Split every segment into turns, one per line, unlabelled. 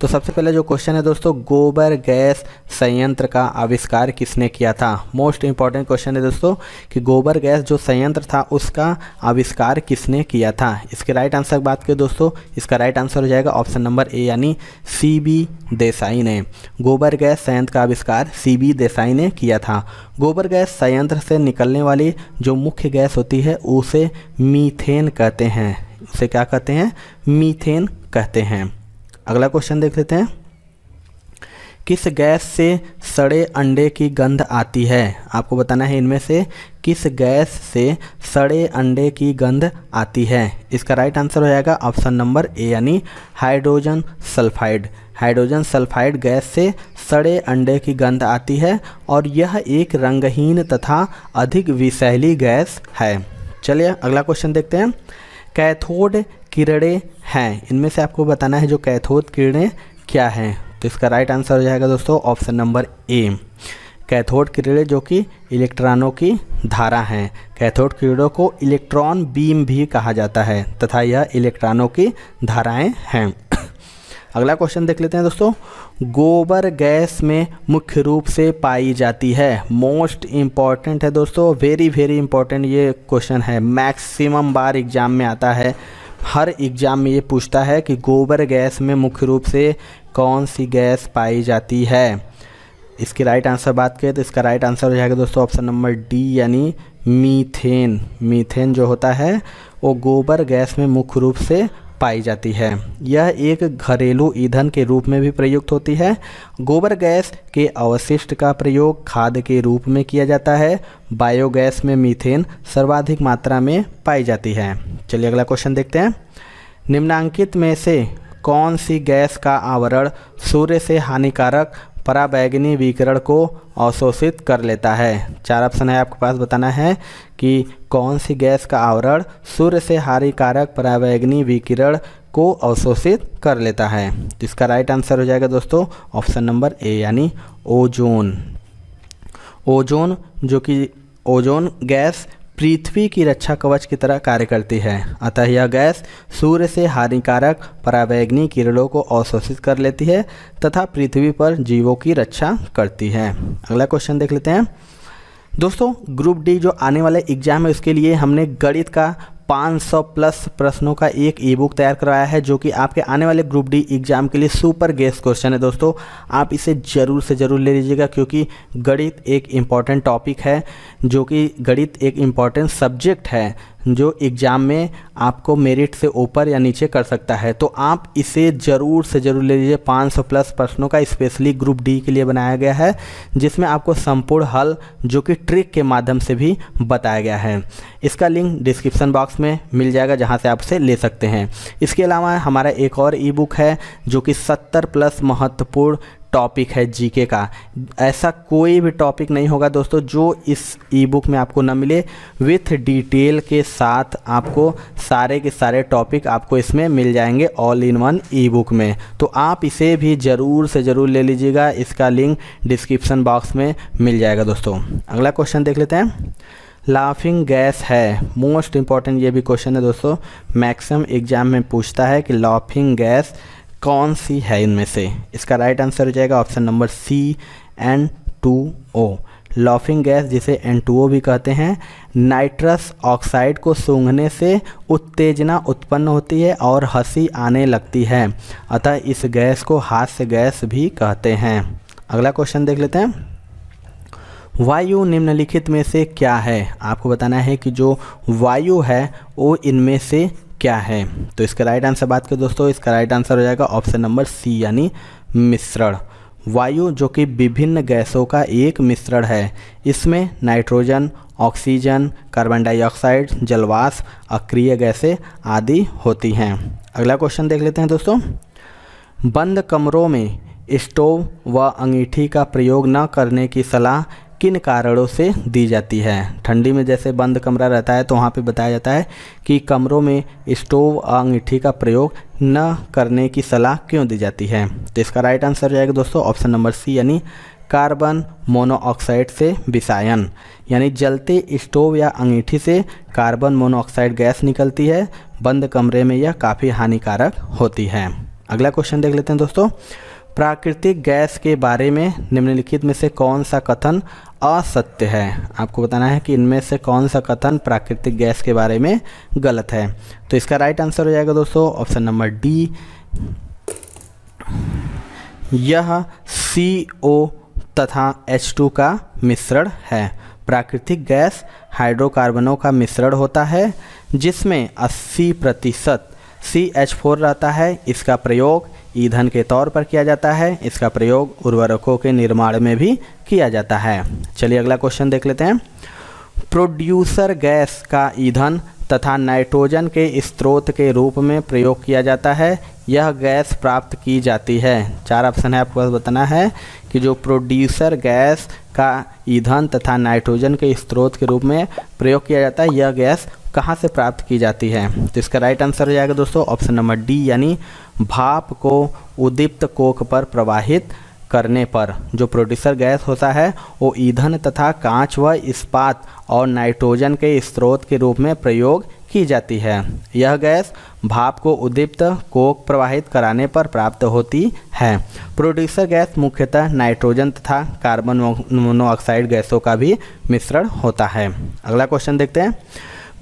तो सबसे पहले जो क्वेश्चन है दोस्तों गोबर गैस संयंत्र का आविष्कार किसने किया था मोस्ट इंपॉर्टेंट क्वेश्चन है दोस्तों कि गोबर गैस जो संयंत्र था उसका आविष्कार किसने किया था इसके राइट आंसर बात करें दोस्तों इसका राइट आंसर हो जाएगा ऑप्शन नंबर ए यानी सी बी देसाई ने गोबर गैस संयंत्र का आविष्कार सी बी देसाई ने किया था गोबर गैस संयंत्र से निकलने वाली जो मुख्य गैस होती है उसे मीथेन कहते हैं उसे क्या कहते हैं मीथेन कहते हैं अगला क्वेश्चन देख लेते हैं किस गैस से सड़े अंडे की गंध आती है आपको बताना है इनमें से किस गैस से सड़े अंडे की गंध आती है इसका राइट आंसर हो जाएगा ऑप्शन नंबर ए यानी hydrogen sulphide hydrogen sulphide gas से सड़े अंडे की गंध आती है और यह एक रंगहीन तथा अधिक विषैली गैस है चलिए अगला क्वेश्चन देखते हैं कैथोड किरणें हैं इनमें से आपको बताना है जो कैथोद किरणें क्या हैं तो इसका राइट आंसर हो जाएगा दोस्तों ऑप्शन नंबर ए कैथोड किरणें जो कि इलेक्ट्रॉनों की धारा हैं कैथोड किरणों को इलेक्ट्रॉन बीम भी कहा जाता है तथा यह इलेक्ट्रॉनों की धाराएं हैं अगला क्वेश्चन देख लेते हैं दोस्तों गोबर गैस में मुख्य रूप से पाई जाती है मोस्ट इम्पॉर्टेंट है दोस्तों वेरी वेरी इंपॉर्टेंट ये क्वेश्चन है मैक्सिमम बार एग्जाम में आता है हर एग्ज़ाम में ये पूछता है कि गोबर गैस में मुख्य रूप से कौन सी गैस पाई जाती है इसके राइट आंसर बात करें तो इसका राइट आंसर हो जाएगा दोस्तों ऑप्शन नंबर डी यानी मीथेन मीथेन जो होता है वो गोबर गैस में मुख्य रूप से पाई जाती है यह एक घरेलू ईंधन के रूप में भी प्रयुक्त होती है गोबर गैस के अवशिष्ट का प्रयोग खाद के रूप में किया जाता है बायोगैस में मीथेन सर्वाधिक मात्रा में पाई जाती है चलिए अगला क्वेश्चन देखते हैं निम्नांकित में से कौन सी गैस का आवरण सूर्य से हानिकारक पराबैगनी विकिरण को अवशोषित कर लेता है चार ऑप्शन है आपके पास बताना है कि कौन सी गैस का आवरण सूर्य से हानिकारक पराबैगनी विकिरण को अवशोषित कर लेता है तो इसका राइट आंसर हो जाएगा दोस्तों ऑप्शन नंबर ए यानी ओजोन ओजोन जो कि ओजोन गैस पृथ्वी की रक्षा कवच की तरह कार्य करती है अतः यह गैस सूर्य से हानिकारक परावैग्नि किरणों को अवशोषित कर लेती है तथा पृथ्वी पर जीवों की रक्षा करती है अगला क्वेश्चन देख लेते हैं दोस्तों ग्रुप डी जो आने वाले एग्जाम है उसके लिए हमने गणित का 500 प्लस प्रश्नों का एक ई बुक तैयार करवाया है जो कि आपके आने वाले ग्रुप डी एग्जाम के लिए सुपर गेस्ट क्वेश्चन है दोस्तों आप इसे ज़रूर से ज़रूर ले लीजिएगा क्योंकि गणित एक इम्पॉर्टेंट टॉपिक है जो कि गणित एक इम्पॉर्टेंट सब्जेक्ट है जो एग्ज़ाम में आपको मेरिट से ऊपर या नीचे कर सकता है तो आप इसे ज़रूर से ज़रूर ले लीजिए 500 प्लस प्रश्नों का स्पेशली ग्रुप डी के लिए बनाया गया है जिसमें आपको संपूर्ण हल जो कि ट्रिक के माध्यम से भी बताया गया है इसका लिंक डिस्क्रिप्सन बॉक्स में मिल जाएगा जहाँ से आप उसे ले सकते हैं इसके अलावा हमारा एक और ई बुक है जो कि सत्तर प्लस महत्वपूर्ण टॉपिक है जीके का ऐसा कोई भी टॉपिक नहीं होगा दोस्तों जो इस ई बुक में आपको न मिले विथ डिटेल के साथ आपको सारे के सारे टॉपिक आपको इसमें मिल जाएंगे all in one ebook में तो आप इसे भी ज़रूर से ज़रूर ले लीजिएगा इसका लिंक डिस्क्रिप्सन बॉक्स में मिल जाएगा दोस्तों अगला क्वेश्चन देख लेते हैं लाफिंग गैस है मोस्ट इम्पॉर्टेंट ये भी क्वेश्चन है दोस्तों मैक्सिमम एग्जाम में पूछता है कि लाफिंग गैस कौन सी है इनमें से इसका राइट आंसर हो जाएगा option number C N two O laughing gas जिसे एन टू ओ भी कहते हैं नाइट्रस ऑक्साइड को सूंघने से उत्तेजना उत्पन्न होती है और हंसी आने लगती है अतः इस गैस को हास्य गैस भी कहते हैं अगला क्वेश्चन देख लेते हैं वायु निम्नलिखित में से क्या है आपको बताना है कि जो वायु है वो इनमें से क्या है तो इसका राइट आंसर बात करें दोस्तों इसका राइट आंसर हो जाएगा ऑप्शन नंबर सी यानी मिश्रण वायु जो कि विभिन्न गैसों का एक मिश्रण है इसमें नाइट्रोजन ऑक्सीजन कार्बन डाइऑक्साइड जलवास अक्रिय गैसें आदि होती हैं अगला क्वेश्चन देख लेते हैं दोस्तों बंद कमरों में स्टोव व अंगीठी का प्रयोग न करने की सलाह किन कारणों से दी जाती है ठंडी में जैसे बंद कमरा रहता है तो वहाँ पे बताया जाता है कि कमरों में स्टोव अंगीठी का प्रयोग न करने की सलाह क्यों दी जाती है तो इसका राइट आंसर जाएगा दोस्तों ऑप्शन नंबर सी यानी कार्बन मोनोऑक्साइड से विसायन यानी जलते स्टोव या अंगीठी से कार्बन मोनोऑक्साइड गैस निकलती है बंद कमरे में यह काफ़ी हानिकारक होती है अगला क्वेश्चन देख लेते हैं दोस्तों प्राकृतिक गैस के बारे में निम्नलिखित में से कौन सा कथन असत्य है आपको बताना है कि इनमें से कौन सा कथन प्राकृतिक गैस के बारे में गलत है तो इसका राइट आंसर हो जाएगा दोस्तों ऑप्शन नंबर डी यह सी ओ तथा एच टू का मिश्रण है प्राकृतिक गैस हाइड्रोकार्बनों का मिश्रण होता है जिसमें 80 प्रतिशत सी एच फोर रहता है इसका प्रयोग ईंधन के तौर पर किया जाता है इसका प्रयोग उर्वरकों के निर्माण में भी किया जाता है चलिए अगला क्वेश्चन देख लेते हैं प्रोड्यूसर गैस का ईंधन तथा नाइट्रोजन के स्रोत के रूप में प्रयोग किया जाता है यह गैस प्राप्त की जाती है चार ऑप्शन है आपको बताना है कि जो प्रोड्यूसर गैस का ईंधन तथा नाइट्रोजन के स्रोत के रूप में प्रयोग किया जाता है यह गैस कहाँ से प्राप्त की जाती है तो इसका राइट आंसर हो जाएगा दोस्तों ऑप्शन नंबर डी यानी भाप को उदीप्त कोक पर प्रवाहित करने पर जो प्रोड्यूसर गैस होता है वो ईंधन तथा कांच व इस्पात और नाइट्रोजन के स्रोत के रूप में प्रयोग की जाती है यह गैस भाप को उद्दीप्त कोक प्रवाहित कराने पर प्राप्त होती है प्रोड्यूसर गैस मुख्यतः नाइट्रोजन तथा कार्बन मोनोऑक्साइड गैसों का भी मिश्रण होता है अगला क्वेश्चन देखते हैं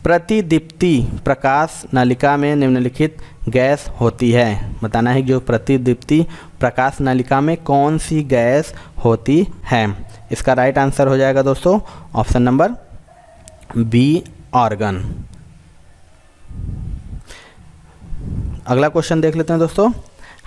प्रतिदीप्ति प्रकाश नलिका में निम्नलिखित गैस होती है बताना है जो प्रतिदीप्ति प्रकाश नलिका में कौन सी गैस होती है इसका राइट आंसर हो जाएगा दोस्तों ऑप्शन नंबर बी ऑर्गन अगला क्वेश्चन देख लेते हैं दोस्तों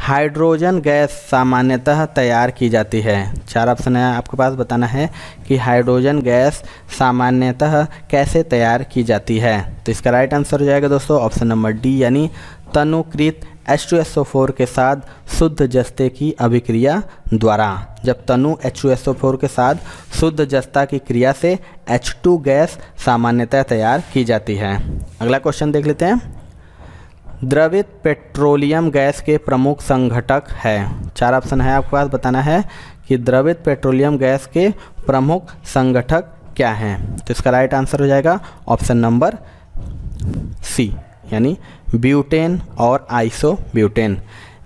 हाइड्रोजन गैस सामान्यतः तैयार की जाती है चार ऑप्शन है आपके पास बताना है कि हाइड्रोजन गैस सामान्यतः कैसे तैयार की जाती है तो इसका राइट आंसर हो जाएगा दोस्तों ऑप्शन नंबर डी यानी तनुकृत H2SO4 के साथ शुद्ध जस्ते की अभिक्रिया द्वारा जब तनु H2SO4 के साथ शुद्ध जस्ता की क्रिया से H2 गैस सामान्यतः तैयार की जाती है अगला क्वेश्चन देख लेते हैं द्रवित पेट्रोलियम गैस के प्रमुख संघटक है चार ऑप्शन है आपके पास बताना है कि द्रवित पेट्रोलियम गैस के प्रमुख संगठक क्या हैं तो इसका राइट आंसर हो जाएगा ऑप्शन नंबर सी यानी ब्यूटेन और आइसो ब्यूटेन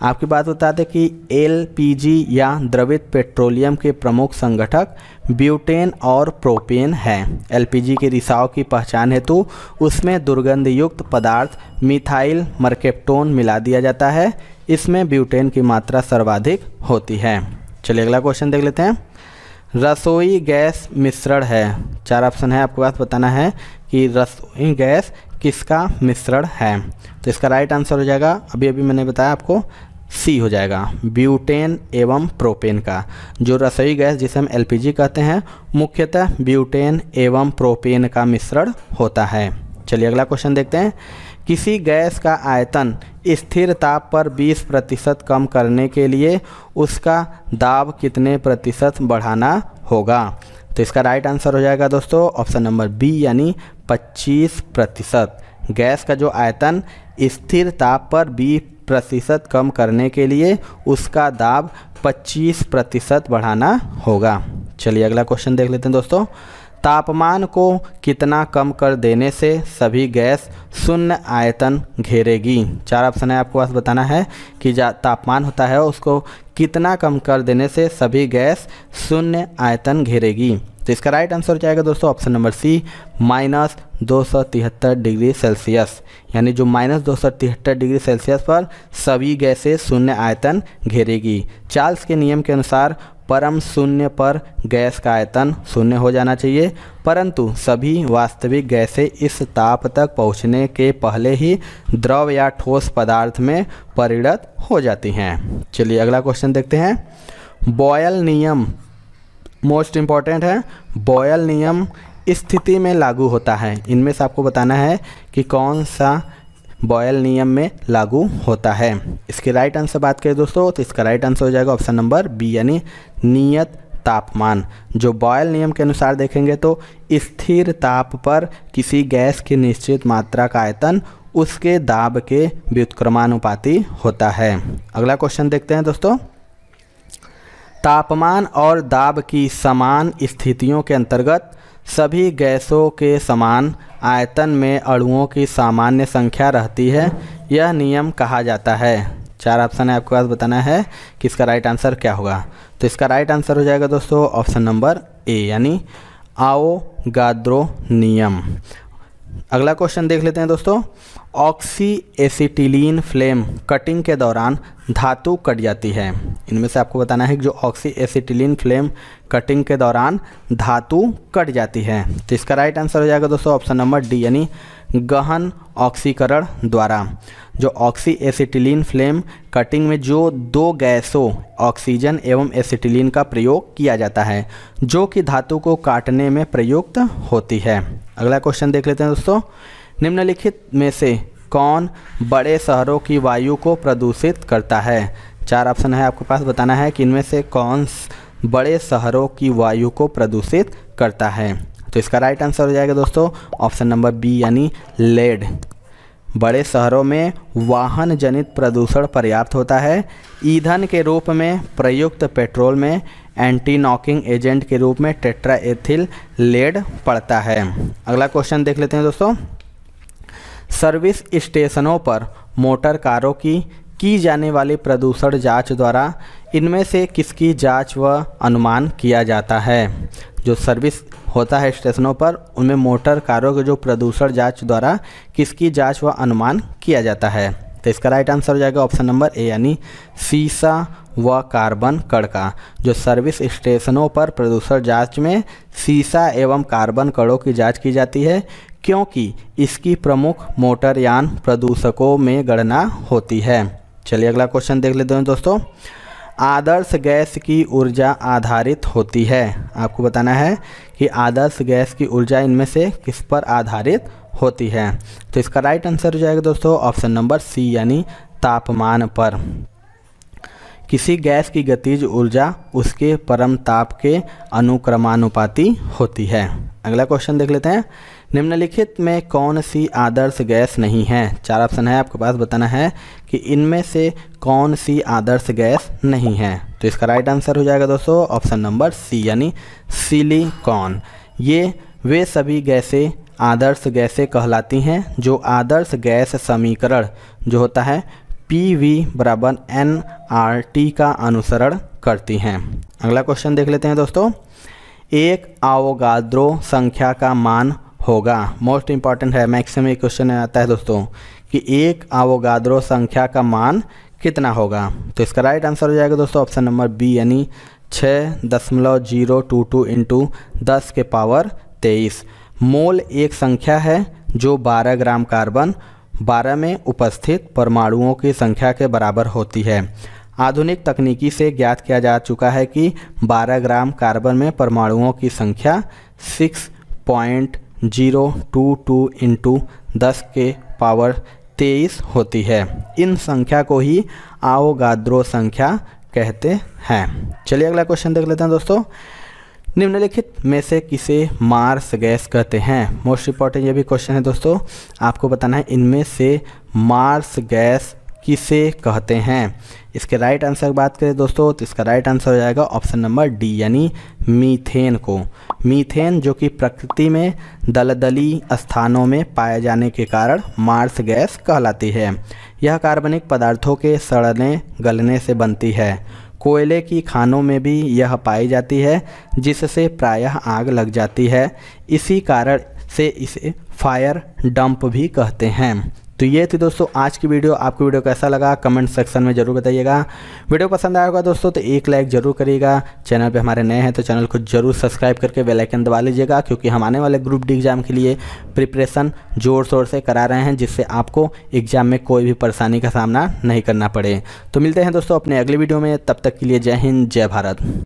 आपकी बात बता दें कि एल या द्रवित पेट्रोलियम के प्रमुख संगठक ब्यूटेन और प्रोपेन है एलपीजी के रिसाव की पहचान हेतु उसमें दुर्गंध युक्त पदार्थ मिथाइल मर्केप्टोन मिला दिया जाता है इसमें ब्यूटेन की मात्रा सर्वाधिक होती है चलिए अगला क्वेश्चन देख लेते हैं रसोई गैस मिश्रण है चार ऑप्शन है आपको पास बताना है कि रसोई गैस किसका मिश्रण है तो इसका राइट आंसर हो जाएगा अभी अभी मैंने बताया आपको सी हो जाएगा ब्यूटेन एवं प्रोपेन का जो रसोई गैस जिसे हम एलपीजी कहते हैं मुख्यतः ब्यूटेन एवं प्रोपेन का मिश्रण होता है चलिए अगला क्वेश्चन देखते हैं किसी गैस का आयतन स्थिर ताप पर 20 प्रतिशत कम करने के लिए उसका दाब कितने प्रतिशत बढ़ाना होगा तो इसका राइट आंसर हो जाएगा दोस्तों ऑप्शन नंबर बी यानी 25 प्रतिशत गैस का जो आयतन स्थिर ताप पर 20 प्रतिशत कम करने के लिए उसका दाब 25 प्रतिशत बढ़ाना होगा चलिए अगला क्वेश्चन देख लेते हैं दोस्तों तापमान को कितना कम कर देने से सभी गैस शून्य आयतन घेरेगी चार ऑप्शन है आपको पास बताना है कि तापमान होता है उसको कितना कम कर देने से सभी गैस शून्य आयतन घेरेगी तो इसका राइट आंसर हो जाएगा दोस्तों ऑप्शन नंबर सी माइनस दो डिग्री सेल्सियस यानी जो माइनस दो डिग्री सेल्सियस पर सभी गैसें शून्य आयतन घेरेगी चार्ल्स के नियम के अनुसार परम शून्य पर गैस का आयतन शून्य हो जाना चाहिए परंतु सभी वास्तविक गैसें इस ताप तक पहुंचने के पहले ही द्रव या ठोस पदार्थ में परिणत हो जाती हैं चलिए अगला क्वेश्चन देखते हैं बॉयल नियम मोस्ट इम्पॉर्टेंट है बॉयल नियम स्थिति में लागू होता है इनमें से आपको बताना है कि कौन सा बॉयल नियम में लागू होता है इसके राइट आंसर बात करें दोस्तों तो इसका राइट आंसर हो जाएगा ऑप्शन नंबर बी यानी नियत तापमान जो बॉयल नियम के अनुसार देखेंगे तो स्थिर ताप पर किसी गैस की निश्चित मात्रा का आयतन उसके दाब के व्युत्क्रमानुपाती होता है अगला क्वेश्चन देखते हैं दोस्तों तापमान और दाब की समान स्थितियों के अंतर्गत सभी गैसों के समान आयतन में अणुओं की सामान्य संख्या रहती है यह नियम कहा जाता है चार ऑप्शन है आपके पास बताना है कि इसका राइट आंसर क्या होगा तो इसका राइट आंसर हो जाएगा दोस्तों ऑप्शन नंबर ए यानी आओ गाद्रो नियम अगला क्वेश्चन देख लेते हैं दोस्तों ऑक्सी एसीटिलीन फ्लेम कटिंग के दौरान धातु कट जाती है इनमें से आपको बताना है कि जो ऑक्सी एसीटिलीन फ्लेम कटिंग के दौरान धातु कट जाती है तो इसका राइट आंसर हो जाएगा दोस्तों ऑप्शन नंबर डी यानी गहन ऑक्सीकरण द्वारा जो ऑक्सी एसिटिलीन फ्लेम कटिंग में जो दो गैसों ऑक्सीजन एवं एसिटिलीन का प्रयोग किया जाता है जो कि धातु को काटने में प्रयुक्त होती है अगला क्वेश्चन देख लेते हैं दोस्तों निम्नलिखित में से कौन बड़े शहरों की वायु को प्रदूषित करता है चार ऑप्शन है आपके पास बताना है कि इनमें से कौन बड़े शहरों की वायु को प्रदूषित करता है तो इसका राइट आंसर हो जाएगा दोस्तों ऑप्शन नंबर बी यानी लेड बड़े शहरों में वाहन जनित प्रदूषण पर्याप्त होता है ईंधन के रूप में प्रयुक्त पेट्रोल में एंटी नॉकिंग एजेंट के रूप में टेट्रा एथिल लेड पड़ता है अगला क्वेश्चन देख लेते हैं दोस्तों सर्विस स्टेशनों पर मोटर कारों की की जाने वाली प्रदूषण जांच द्वारा इनमें से किसकी जांच व अनुमान किया जाता है जो सर्विस होता है स्टेशनों पर उनमें मोटर कारों के जो प्रदूषण जांच द्वारा किसकी जांच व अनुमान किया जाता है तो इसका राइट आंसर हो जाएगा ऑप्शन नंबर ए यानी सीसा व कार्बन कड़का जो सर्विस स्टेशनों पर प्रदूषण जांच में सीसा एवं कार्बन कड़ों की जांच की जाती है क्योंकि इसकी प्रमुख मोटरयान प्रदूषकों में गणना होती है चलिए अगला क्वेश्चन देख लेते हैं दोस्तों आदर्श गैस की ऊर्जा आधारित होती है आपको बताना है कि आदर्श गैस की ऊर्जा इनमें से किस पर आधारित होती है तो इसका राइट आंसर हो जाएगा दोस्तों ऑप्शन नंबर सी यानी तापमान पर किसी गैस की गतिज ऊर्जा उसके परम ताप के अनुक्रमानुपाती होती है अगला क्वेश्चन देख लेते हैं निम्नलिखित में कौन सी आदर्श गैस नहीं है चार ऑप्शन है आपके पास बताना है कि इनमें से कौन सी आदर्श गैस नहीं है तो इसका राइट आंसर हो जाएगा दोस्तों ऑप्शन नंबर सी यानी सिलिकॉन ये वे सभी गैसें आदर्श गैसें कहलाती हैं जो आदर्श गैस समीकरण जो होता है पी वी बराबर एन आर टी का अनुसरण करती हैं अगला क्वेश्चन देख लेते हैं दोस्तों एक आवगाद्रो संख्या का मान होगा मोस्ट इम्पॉर्टेंट है मैक्सिमम एक क्वेश्चन आता है दोस्तों कि एक आवगाद्रो संख्या का मान कितना होगा तो इसका राइट आंसर हो जाएगा दोस्तों ऑप्शन नंबर बी यानी छः दशमलव जीरो टू टू इंटू दस के पावर तेईस मोल एक संख्या है जो 12 ग्राम कार्बन 12 में उपस्थित परमाणुओं की संख्या के बराबर होती है आधुनिक तकनीकी से ज्ञात किया जा चुका है कि 12 ग्राम कार्बन में परमाणुओं की संख्या 6.022 इंटू दस के पावर 23 होती है इन संख्या को ही आओगाद्रो संख्या कहते हैं चलिए अगला क्वेश्चन देख लेते हैं दोस्तों निम्नलिखित में से किसे मार्स गैस कहते हैं मोस्ट इंपॉर्टेंट ये भी क्वेश्चन है दोस्तों आपको बताना है इनमें से मार्स गैस किसे कहते हैं इसके राइट आंसर की बात करें दोस्तों तो इसका राइट आंसर हो जाएगा ऑप्शन नंबर डी यानी मीथेन को मीथेन जो कि प्रकृति में दलदली स्थानों में पाए जाने के कारण मार्स गैस कहलाती है यह कार्बनिक पदार्थों के सड़ने गलने से बनती है कोयले की खानों में भी यह पाई जाती है जिससे प्रायः आग लग जाती है इसी कारण से इसे फायर डंप भी कहते हैं तो ये थी दोस्तों आज की वीडियो आपको वीडियो कैसा लगा कमेंट सेक्शन में ज़रूर बताइएगा वीडियो पसंद आया होगा दोस्तों तो एक लाइक ज़रूर करिएगा चैनल पर हमारे नए हैं तो चैनल को जरूर सब्सक्राइब करके बेलाइकन दबा लीजिएगा क्योंकि हम आने वाले ग्रुप डी एग्ज़ाम के लिए प्रिपरेशन ज़ोर शोर से करा रहे हैं जिससे आपको एग्ज़ाम में कोई भी परेशानी का सामना नहीं करना पड़े तो मिलते हैं दोस्तों अपने अगले वीडियो में तब तक के लिए जय हिंद जय भारत